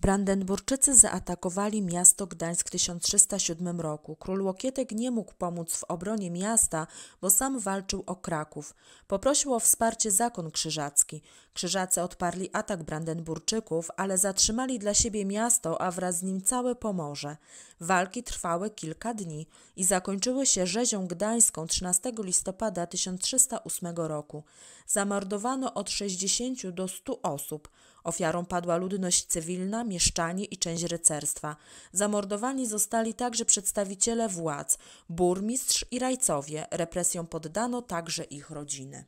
Brandenburczycy zaatakowali miasto Gdańsk w 1307 roku. Król Łokietek nie mógł pomóc w obronie miasta, bo sam walczył o Kraków. Poprosił o wsparcie zakon krzyżacki. Krzyżacy odparli atak Brandenburczyków, ale zatrzymali dla siebie miasto, a wraz z nim całe Pomorze. Walki trwały kilka dni i zakończyły się rzezią gdańską 13 listopada 1308 roku. Zamordowano od 60 do 100 osób. Ofiarą padła ludność cywilna, mieszczanie i część rycerstwa. Zamordowani zostali także przedstawiciele władz, burmistrz i rajcowie. Represją poddano także ich rodziny.